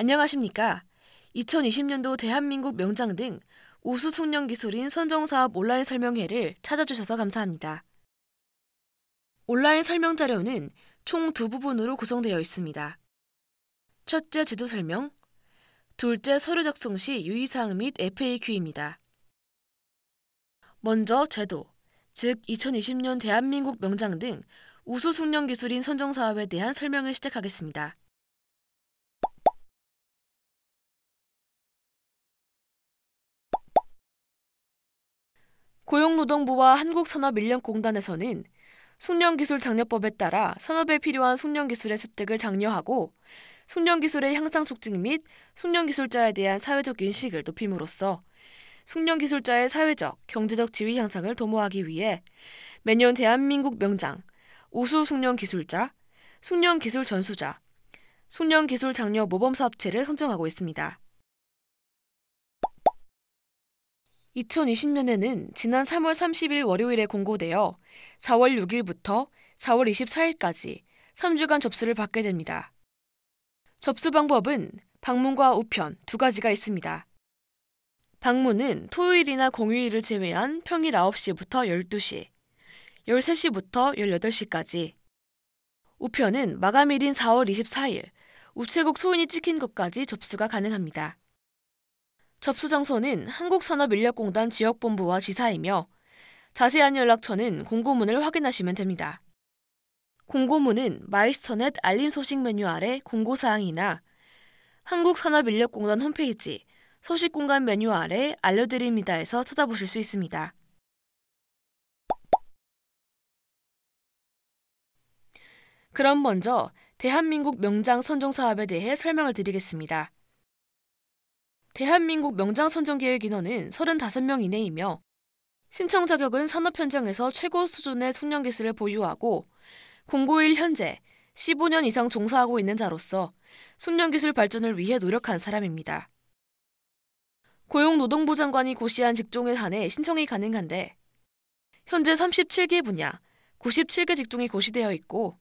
안녕하십니까. 2020년도 대한민국 명장 등 우수 숙련 기술인 선정사업 온라인 설명회를 찾아주셔서 감사합니다. 온라인 설명 자료는 총 두 부분으로 구성되어 있습니다. 첫째 제도 설명, 둘째 서류 작성 시 유의사항 및 FAQ입니다. 먼저 제도, 즉 2020년 대한민국 명장 등 우수 숙련 기술인 선정 사업에 대한 설명을 시작하겠습니다. 고용노동부와 한국산업인력공단에서는 숙련기술장려법에 따라 산업에 필요한 숙련기술의 습득을 장려하고 숙련기술의 향상 촉진 및 숙련기술자에 대한 사회적 인식을 높임으로써 숙련기술자의 사회적, 경제적 지위 향상을 도모하기 위해 매년 대한민국 명장, 우수 숙련기술자, 숙련기술 전수자, 숙련기술 장려 모범사업체를 선정하고 있습니다. 2020년에는 지난 3월 30일 월요일에 공고되어 4월 6일부터 4월 24일까지 3주간 접수를 받게 됩니다. 접수 방법은 방문과 우편 두 가지가 있습니다. 방문은 토요일이나 공휴일을 제외한 평일 9시부터 12시, 13시부터 18시까지. 우편은 마감일인 4월 24일 우체국 소인이 찍힌 것까지 접수가 가능합니다. 접수 장소는 한국산업인력공단 지역본부와 지사이며 자세한 연락처는 공고문을 확인하시면 됩니다. 공고문은 마이스터넷 알림 소식 메뉴 아래 공고사항이나 한국산업인력공단 홈페이지 소식 공간 메뉴 아래 알려드립니다에서 찾아보실 수 있습니다. 그럼 먼저 대한민국 명장 선정 사업에 대해 설명을 드리겠습니다. 대한민국 명장 선정 계획 인원은 35명 이내이며 신청 자격은 산업 현장에서 최고 수준의 숙련 기술을 보유하고 공고일 현재 15년 이상 종사하고 있는 자로서 숙련 기술 발전을 위해 노력한 사람입니다. 고용노동부 장관이 고시한 직종에 한해 신청이 가능한데 현재 37개 분야 97개 직종이 고시되어 있고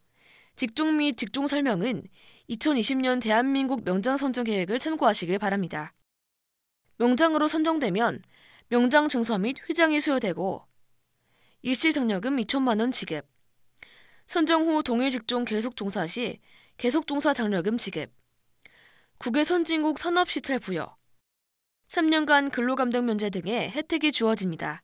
직종 및 직종 설명은 2020년 대한민국 명장 선정 계획을 참고하시길 바랍니다. 명장으로 선정되면 명장 증서 및 회장이 수여되고 일시장려금 2천만 원 지급, 선정 후 동일 직종 계속 종사 시 계속 종사 장려금 지급, 국외 선진국 산업 시찰 부여, 3년간 근로감당 면제 등의 혜택이 주어집니다.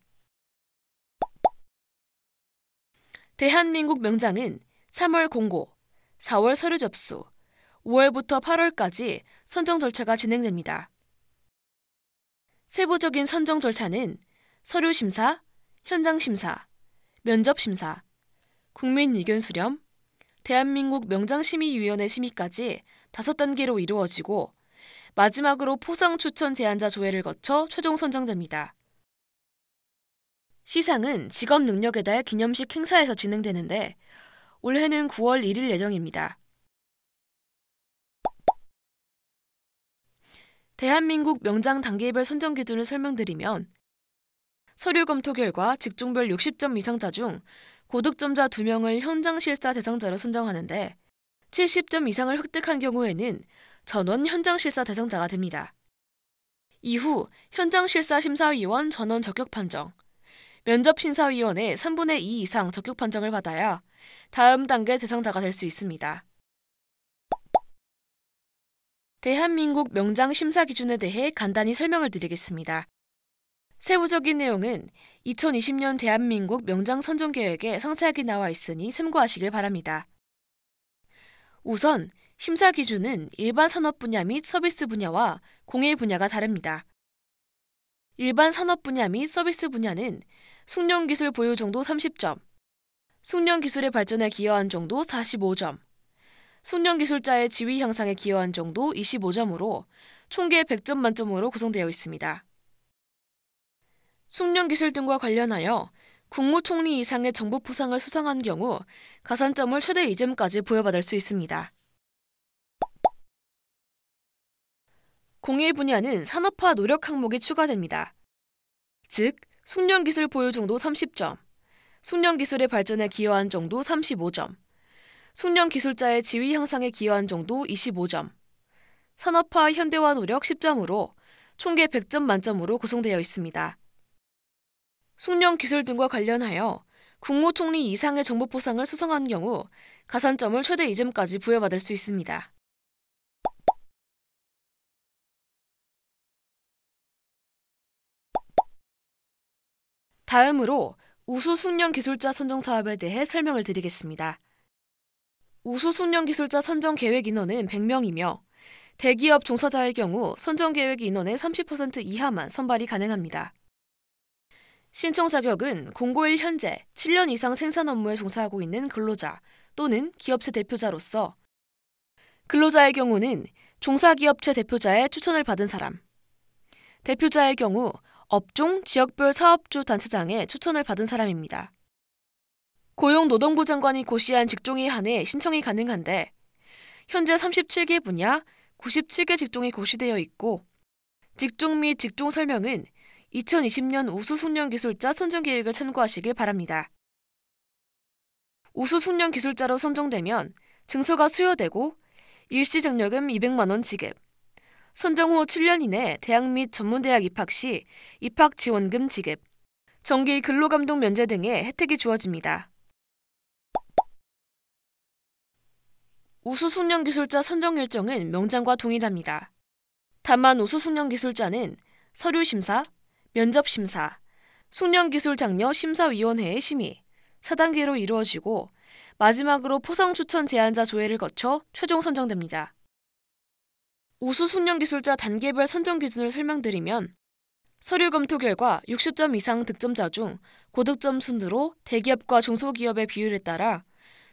대한민국 명장은 3월 공고, 4월 서류 접수, 5월부터 8월까지 선정 절차가 진행됩니다. 세부적인 선정 절차는 서류 심사, 현장 심사, 면접 심사, 국민 의견 수렴, 대한민국 명장심의위원회 심의까지 다섯 단계로 이루어지고 마지막으로 포상 추천 제안자 조회를 거쳐 최종 선정됩니다. 시상은 직업 능력의 달 기념식 행사에서 진행되는데 올해는 9월 1일 예정입니다. 대한민국 명장 단계별 선정 기준을 설명드리면 서류 검토 결과 직종별 60점 이상자 중 고득점자 2명을 현장 실사 대상자로 선정하는데 70점 이상을 획득한 경우에는 전원 현장 실사 대상자가 됩니다. 이후 현장 실사 심사위원 전원 적격 판정, 면접 심사위원의 3분의 2 이상 적격 판정을 받아야 다음 단계 대상자가 될 수 있습니다. 대한민국 명장 심사 기준에 대해 간단히 설명을 드리겠습니다. 세부적인 내용은 2020년 대한민국 명장 선정 계획에 상세하게 나와 있으니 참고하시길 바랍니다. 우선 심사 기준은 일반 산업 분야 및 서비스 분야와 공예 분야가 다릅니다. 일반 산업 분야 및 서비스 분야는 숙련기술 보유 정도 30점, 숙련기술의 발전에 기여한 정도 45점, 숙련 기술자의 지위 향상에 기여한 정도 25점으로 총계 100점 만점으로 구성되어 있습니다. 숙련 기술 등과 관련하여 국무총리 이상의 정부 포상을 수상한 경우 가산점을 최대 2점까지 부여받을 수 있습니다. 공예 분야는 산업화 노력 항목이 추가됩니다. 즉, 숙련기술 보유 정도 30점, 숙련기술의 발전에 기여한 정도 35점, 숙련 기술자의 지위 향상에 기여한 정도 25점, 산업화 현대화 노력 10점으로 총계 100점 만점으로 구성되어 있습니다. 숙련 기술 등과 관련하여 국무총리 이상의 정보 보상을 수상한 경우 가산점을 최대 2점까지 부여받을 수 있습니다. 다음으로 우수 숙련 기술자 선정 사업에 대해 설명을 드리겠습니다. 우수숙련 기술자 선정 계획 인원은 100명이며 대기업 종사자의 경우 선정 계획 인원의 30% 이하만 선발이 가능합니다. 신청 자격은 공고일 현재 7년 이상 생산 업무에 종사하고 있는 근로자 또는 기업체 대표자로서 근로자의 경우는 종사기업체 대표자의 추천을 받은 사람, 대표자의 경우 업종, 지역별 사업주 단체장의 추천을 받은 사람입니다. 고용노동부 장관이 고시한 직종에 한해 신청이 가능한데 현재 37개 분야 97개 직종이 고시되어 있고 직종 및 직종 설명은 2020년 우수 숙련 기술자 선정 계획을 참고하시길 바랍니다. 우수 숙련 기술자로 선정되면 증서가 수여되고 일시 장려금 200만 원 지급, 선정 후 7년 이내 대학 및 전문대학 입학 시 입학 지원금 지급, 정기 근로감독 면제 등의 혜택이 주어집니다. 우수숙련 기술자 선정 일정은 명장과 동일합니다. 다만 우수숙련 기술자는 서류 심사, 면접 심사, 숙련 기술 장려 심사위원회의 심의, 4단계로 이루어지고 마지막으로 포상 추천 제안자 조회를 거쳐 최종 선정됩니다. 우수 숙련 기술자 단계별 선정 기준을 설명드리면 서류 검토 결과 60점 이상 득점자 중 고득점 순으로 대기업과 중소기업의 비율에 따라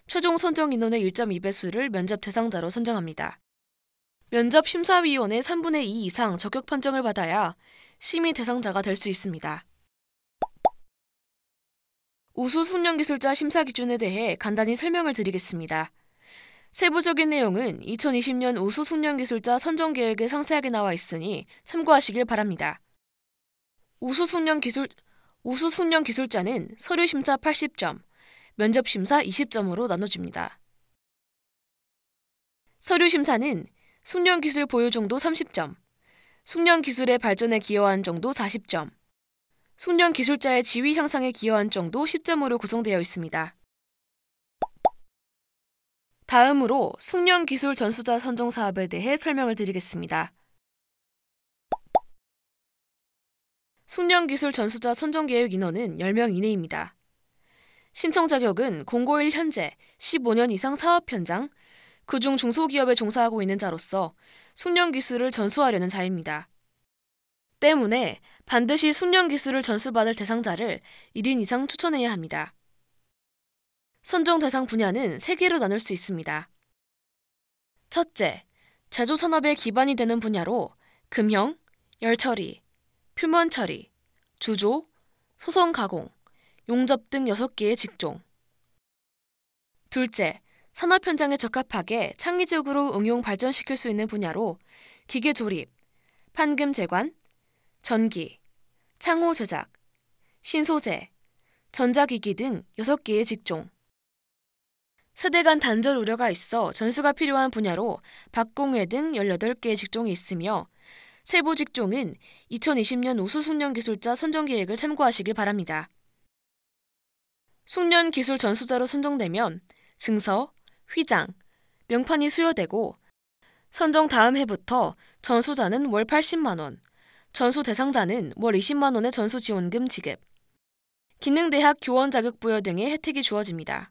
최종 선정 인원의 1.2배수를 면접 대상자로 선정합니다. 면접 심사위원의 3분의 2 이상 적격 판정을 받아야 심의 대상자가 될 수 있습니다. 우수 숙련기술자 심사 기준에 대해 간단히 설명을 드리겠습니다. 세부적인 내용은 2020년 우수 숙련기술자 선정 계획에 상세하게 나와 있으니 참고하시길 바랍니다. 우수 숙련 기술 우수 숙련 기술자는 서류 심사 80점, 면접심사 20점으로 나눠줍니다. 서류심사는 숙련기술 보유 정도 30점, 숙련기술의 발전에 기여한 정도 40점, 숙련기술자의 지위 향상에 기여한 정도 10점으로 구성되어 있습니다. 다음으로 숙련기술 전수자 선정 사업에 대해 설명을 드리겠습니다. 숙련기술 전수자 선정 계획 인원은 10명 이내입니다. 신청 자격은 공고일 현재 15년 이상 사업 현장, 그 중 중소기업에 종사하고 있는 자로서 숙련 기술을 전수하려는 자입니다. 때문에 반드시 숙련 기술을 전수받을 대상자를 1인 이상 추천해야 합니다. 선정 대상 분야는 3개로 나눌 수 있습니다. 첫째, 제조 산업의 기반이 되는 분야로 금형, 열처리, 표면 처리, 주조, 소성 가공, 용접 등 6개의 직종. 둘째, 산업 현장에 적합하게 창의적으로 응용 발전시킬 수 있는 분야로 기계 조립, 판금 재관, 전기, 창호 제작, 신소재, 전자기기 등 6개의 직종. 세대 간 단절 우려가 있어 전수가 필요한 분야로 박공회 등 18개의 직종이 있으며 세부 직종은 2020년 우수숙련기술자 선정계획을 참고하시길 바랍니다. 숙련 기술 전수자로 선정되면 증서, 휘장, 명판이 수여되고 선정 다음 해부터 전수자는 월 80만 원, 전수 대상자는 월 20만 원의 전수 지원금 지급, 기능대학 교원 자격 부여 등의 혜택이 주어집니다.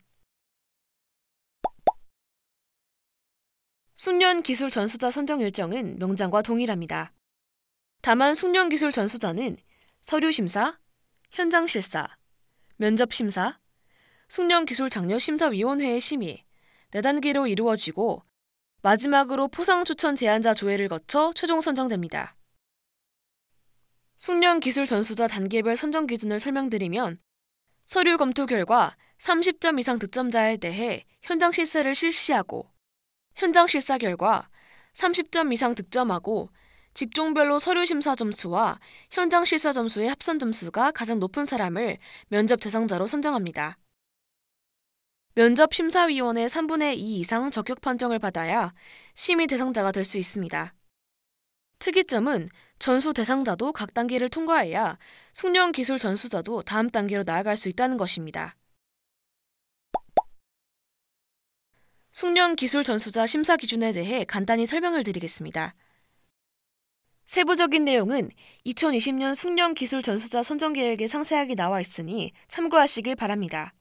숙련 기술 전수자 선정 일정은 명장과 동일합니다. 다만 숙련 기술 전수자는 서류 심사, 현장 실사, 면접 심사, 숙련 기술 장려 심사위원회의 심의 4단계로 이루어지고 마지막으로 포상 추천 제안자 조회를 거쳐 최종 선정됩니다. 숙련 기술 전수자 단계별 선정 기준을 설명드리면 서류 검토 결과 30점 이상 득점자에 대해 현장 실사를 실시하고 현장 실사 결과 30점 이상 득점하고 직종별로 서류 심사 점수와 현장 실사 점수의 합산 점수가 가장 높은 사람을 면접 대상자로 선정합니다. 면접 심사위원의 3분의 2 이상 적격 판정을 받아야 심의 대상자가 될 수 있습니다. 특이점은 전수 대상자도 각 단계를 통과해야 숙련 기술 전수자도 다음 단계로 나아갈 수 있다는 것입니다. 숙련 기술 전수자 심사 기준에 대해 간단히 설명을 드리겠습니다. 세부적인 내용은 2020년 숙련 기술 전수자 선정 계획에 상세하게 나와 있으니 참고하시길 바랍니다.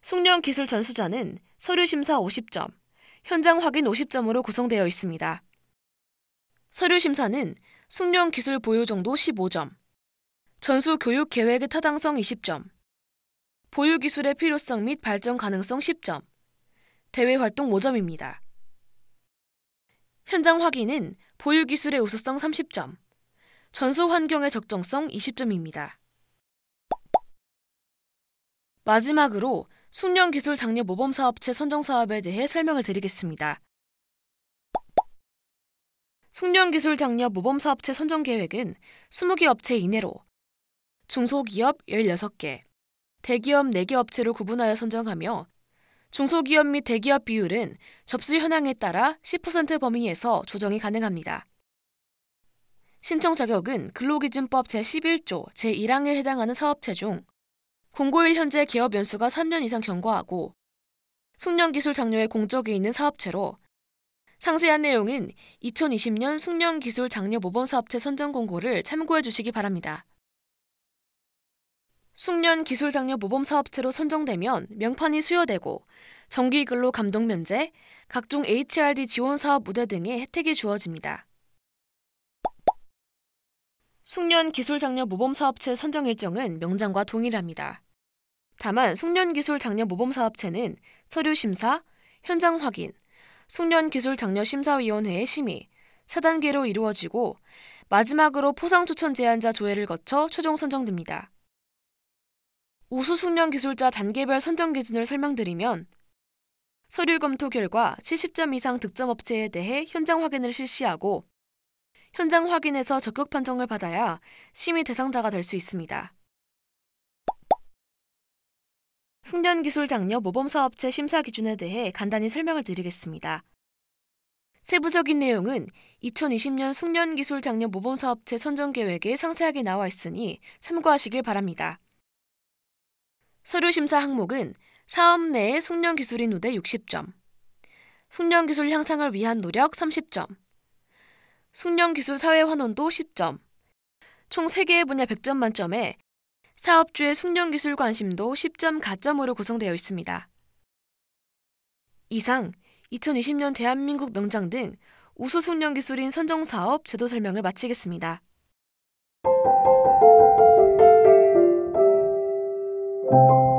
숙련 기술 전수자는 서류 심사 50점, 현장 확인 50점으로 구성되어 있습니다. 서류 심사는 숙련 기술 보유 정도 15점, 전수 교육 계획의 타당성 20점, 보유 기술의 필요성 및 발전 가능성 10점, 대외 활동 5점입니다. 현장 확인은 보유 기술의 우수성 30점, 전수 환경의 적정성 20점입니다. 마지막으로 숙련 기술 장려 모범 사업체 선정 사업에 대해 설명을 드리겠습니다. 숙련 기술 장려 모범 사업체 선정 계획은 20개 업체 이내로 중소기업 16개, 대기업 4개 업체로 구분하여 선정하며 중소기업 및 대기업 비율은 접수 현황에 따라 10% 범위에서 조정이 가능합니다. 신청 자격은 근로기준법 제11조 제1항에 해당하는 사업체 중 공고일 현재 개업 연수가 3년 이상 경과하고 숙련기술 장려의 공적이 있는 사업체로 상세한 내용은 2020년 숙련기술 장려 모범 사업체 선정 공고를 참고해 주시기 바랍니다. 숙련 기술장려 모범사업체로 선정되면 명판이 수여되고 정기근로 감독 면제, 각종 HRD 지원 사업 무대 등의 혜택이 주어집니다. 숙련 기술장려 모범사업체 선정 일정은 명장과 동일합니다. 다만 숙련 기술장려 모범사업체는 서류 심사, 현장 확인, 숙련 기술장려 심사위원회의 심의, 4단계로 이루어지고 마지막으로 포상 추천 제안자 조회를 거쳐 최종 선정됩니다. 우수숙련 기술자 단계별 선정 기준을 설명드리면 서류 검토 결과 70점 이상 득점 업체에 대해 현장 확인을 실시하고 현장 확인에서 적격 판정을 받아야 심의 대상자가 될 수 있습니다. 숙련 기술 장려 모범 사업체 심사 기준에 대해 간단히 설명을 드리겠습니다. 세부적인 내용은 2020년 숙련기술장려 모범사업체 선정계획에 상세하게 나와 있으니 참고하시길 바랍니다. 서류 심사 항목은 사업 내의 숙련 기술인 우대 60점, 숙련 기술 향상을 위한 노력 30점, 숙련 기술 사회 환원도 10점, 총 3개의 분야 100점 만점에 사업주의 숙련 기술 관심도 10점 가점으로 구성되어 있습니다. 이상 2020년 대한민국 명장 등 우수 숙련 기술인 선정 사업 제도 설명을 마치겠습니다. Thank you.